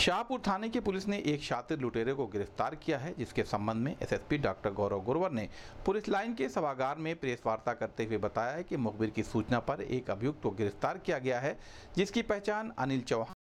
शाहपुर थाने की पुलिस ने एक शातिर लुटेरे को गिरफ्तार किया है जिसके संबंध में एसएसपी डॉक्टर गौरव गुरवर ने पुलिस लाइन के सभागार में प्रेस वार्ता करते हुए बताया कि मुखबिर की सूचना पर एक अभियुक्त को गिरफ्तार किया गया है जिसकी पहचान अनिल चौहान